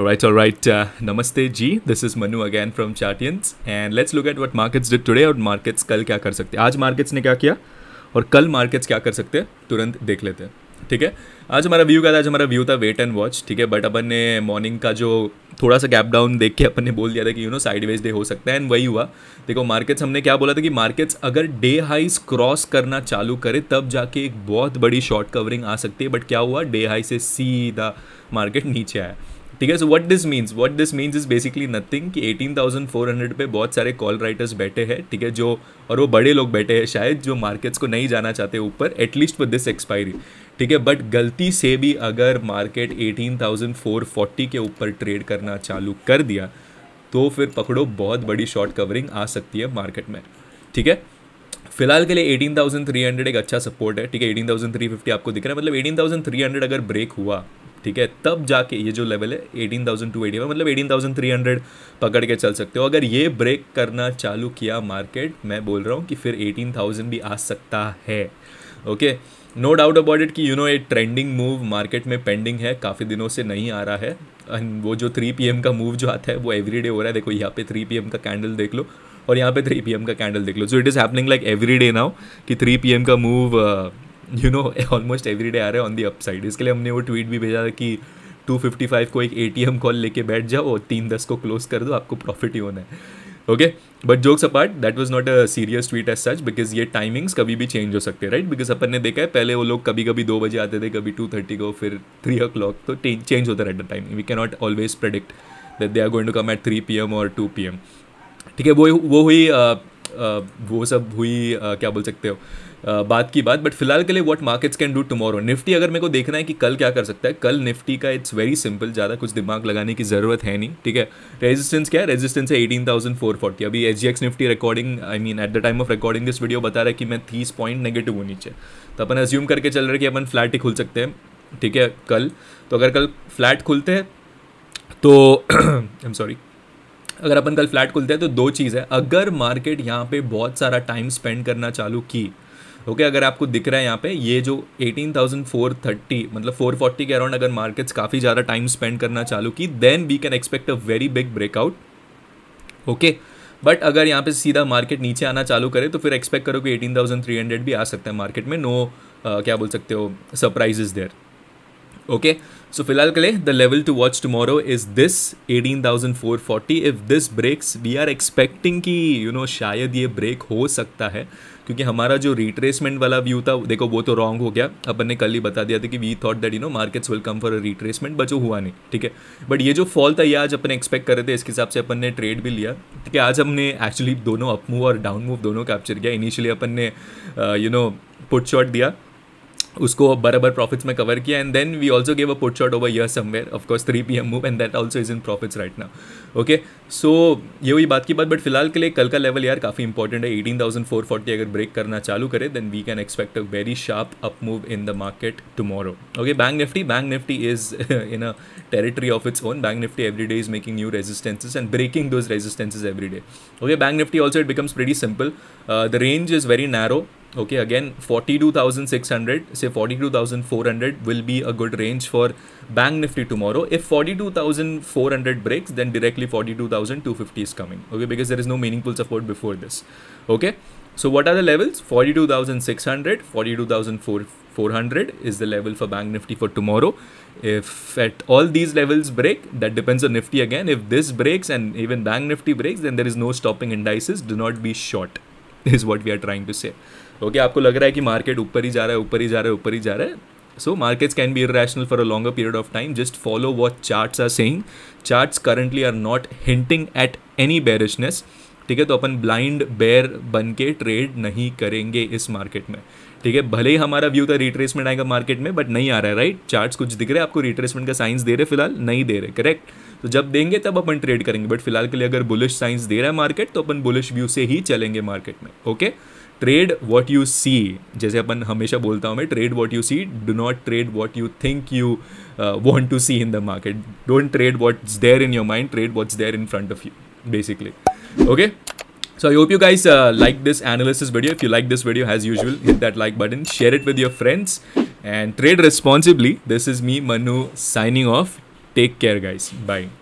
All right, all right. Uh, namaste, G. This is Manu again from Chartians, and let's look at what markets did today और markets कल क्या कर सकते हैं आज markets ने क्या किया और कल markets क्या कर सकते हैं तुरंत देख लेते हैं ठीक है आज हमारा व्यू क्या था आज हमारा व्यू था वेट एंड वॉच ठीक है बट अपन ने मॉर्निंग का जो थोड़ा सा गैप डाउन देख के अपन ने बोल दिया था कि यू नो साइडवेज डे हो सकता है एंड वही हुआ देखो मार्केट्स हमने क्या बोला था कि मार्केट्स अगर डे हाइस क्रॉस करना चालू करे तब जाके एक बहुत बड़ी शॉर्ट कवरिंग आ सकती है बट क्या हुआ डे हाई से सीधा मार्केट नीचे आया ठीक है so what this means what this means is basically nothing कि 18,400 पे बहुत सारे कॉल राइटर्स बैठे हैं ठीक है जो और वो बड़े लोग बैठे हैं शायद जो मार्केट्स को नहीं जाना चाहते ऊपर एटलीस्ट फॉर दिस एक्सपायरी ठीक है बट गलती से भी अगर मार्केट 18,440 के ऊपर ट्रेड करना चालू कर दिया तो फिर पकड़ो बहुत बड़ी शॉर्ट कवरिंग आ सकती है मार्केट में ठीक है फिलहाल के लिए 18,300 एक अच्छा सपोर्ट है ठीक है 18,350 आपको दिख रहा है मतलब 18,300 अगर ब्रेक हुआ ठीक है तब जाके ये जो लेवल है एटीन थाउजेंड टू एटी मतलब एटीन थाउजेंड थ्री हंड्रेड पकड़ के चल सकते हो अगर ये ब्रेक करना चालू किया मार्केट मैं बोल रहा हूँ कि फिर एटीन थाउजेंड भी आ सकता है okay no doubt about it कि you know a trending move market में पेंडिंग है काफ़ी दिनों से नहीं आ रहा है एंड वो जो थ्री पी का मूव जो आता है वो एवरीडे हो रहा है देखो यहाँ पे थ्री पी का कैंडल देख लो और यहाँ पे थ्री पी का कैंडल देख लो so it is happening like every day now कि थ्री पी का move uh, you know almost every day आ रहे हैं ऑन दी अपसाइड इसके लिए हमने वो ट्वीट भी भेजा था कि 255 को एक एम कॉल लेके बैठ जाओ और तीन दस को क्लोज कर दो आपको प्रॉफिट ही होना है okay but jokes apart that was not a serious tweet as such because ये टाइमिंग्स कभी भी चेंज हो सकते हैं राइट बिकॉज अपन ने देखा है पहले वो लोग कभी कभी दो बजे आते थे कभी टू थर्टी को फिर थ्री ओ क्लॉक तो चेंज होता रहता timing we can not always predict that they are going to come at three P M और टू पी एम ठीक है वो वो हुई uh, वो सब हुई क्या बोल सकते हो बात की बात बट फिलहाल के लिए what markets can do tomorrow Nifty अगर मेरे को देखना है कि कल क्या कर सकता है कल निफ्टी का इट्स वेरी सिंपल ज़्यादा कुछ दिमाग लगाने की ज़रूरत है नहीं ठीक है रेजिस्टेंस क्या है रेजिस्टेंस है एटीन थाउजेंड फोर फोर्टी अभी H G X Nifty recording I mean at the time of recording this video बता रहा है कि मैं तीस पॉइंट नेगेटिव हूँ नीचे तो अपन एज्यूम करके चल रहे कि अपन फ्लैट ही खुल सकते हैं ठीक है कल तो अगर कल फ्लैट खुलते हैं तो आई एम सॉरी अगर अपन कल फ्लैट खुलते हैं तो दो चीज़ है अगर मार्केट यहाँ पे बहुत सारा टाइम स्पेंड करना चालू की ओके okay, अगर आपको दिख रहा है यहाँ पे ये जो 18,430 मतलब 440 के अराउंड अगर मार्केट्स काफ़ी ज़्यादा टाइम स्पेंड करना चालू की then we can expect a very big breakout okay but अगर यहाँ पे सीधा मार्केट नीचे आना चालू करे तो फिर एक्सपेक्ट करो कि 18,300 भी आ सकता है मार्केट में नो no, uh, क्या बोल सकते हो सरप्राइजेज देयर ओके सो के लिए the level to watch tomorrow is this eighteen thousand four forty if this breaks we are expecting कि you know शायद ये ब्रेक हो सकता है क्योंकि हमारा जो रिट्रेसमेंट वाला व्यू था देखो वो तो रॉन्ग हो गया अपन ने कल ही बता दिया था कि we thought that you know markets will come for a retracement but जो हुआ नहीं ठीक है बट ये जो फॉल था ये आज अपन एक्सपेक्ट कर रहे थे इसके हिसाब से अपन ने ट्रेड भी लिया ठीक है आज हमने एक्चुअली दोनों अप मूव और डाउन मूव दोनों कैप्चर किया इनिशियली अपन ने यू नो पुट शॉट दिया उसको बराबर प्रॉफिट्स में कवर किया and then we also gave a put shot over here somewhere of course three P M move and that also is in profits right ना okay सो ये हुई बात की बात बट फिलहाल के लिए कल का लेवल यार काफ़ी इंपॉर्टेंट है एटीन थाउजेंड फोर फोर्टी अगर ब्रेक करना चालू करे then we can expect a very sharp up move in the market tomorrow okay bank Nifty bank Nifty is in a territory of its own bank Nifty every day is making new resistances and breaking those resistances every day okay bank Nifty also it becomes very simple the range is very narrow okay again 42600 say 42400 will be a good range for bank nifty tomorrow if 42400 breaks then directly 42250 is coming okay because there is no meaningful support before this okay so what are the levels 42600 42400 is the level for bank nifty for tomorrow if at all these levels break that depends on nifty again if this breaks and even bank nifty breaks then there is no stopping indices do not be short is what we are trying to say okay आपको लग रहा है कि market ऊपर ही जा रहा है ऊपर ही जा रहा है ऊपर ही जा रहा है so markets can be irrational for a longer period of time just follow what charts are saying charts currently are not hinting at any bearishness ठीक है तो अपन ब्लाइंड बेयर बन के ट्रेड नहीं करेंगे इस मार्केट में ठीक है भले ही हमारा व्यू था रिट्रेसमेंट आएगा मार्केट में बट नहीं आ रहा है राइट चार्ट्स कुछ दिख रहे हैं आपको रिट्रेसमेंट का साइंस दे रहे फिलहाल नहीं दे रहे करेक्ट तो जब देंगे तब अपन ट्रेड करेंगे बट फिलहाल के लिए अगर बुलिश साइंस दे रहा है मार्केट तो अपन बुलिश व्यू से ही चलेंगे मार्केट में okay okay? Trade what you see जैसे अपन हमेशा बोलता हूँ मैं trade what you see do not trade what you think you want to see in the market don't trade what's there in your mind trade what's there in front of you basically okay so I hope you guys like this analysis video if you like this video has useful hit that like but in share it with your friends and trade responsibly this is me Manu signing off take care guys by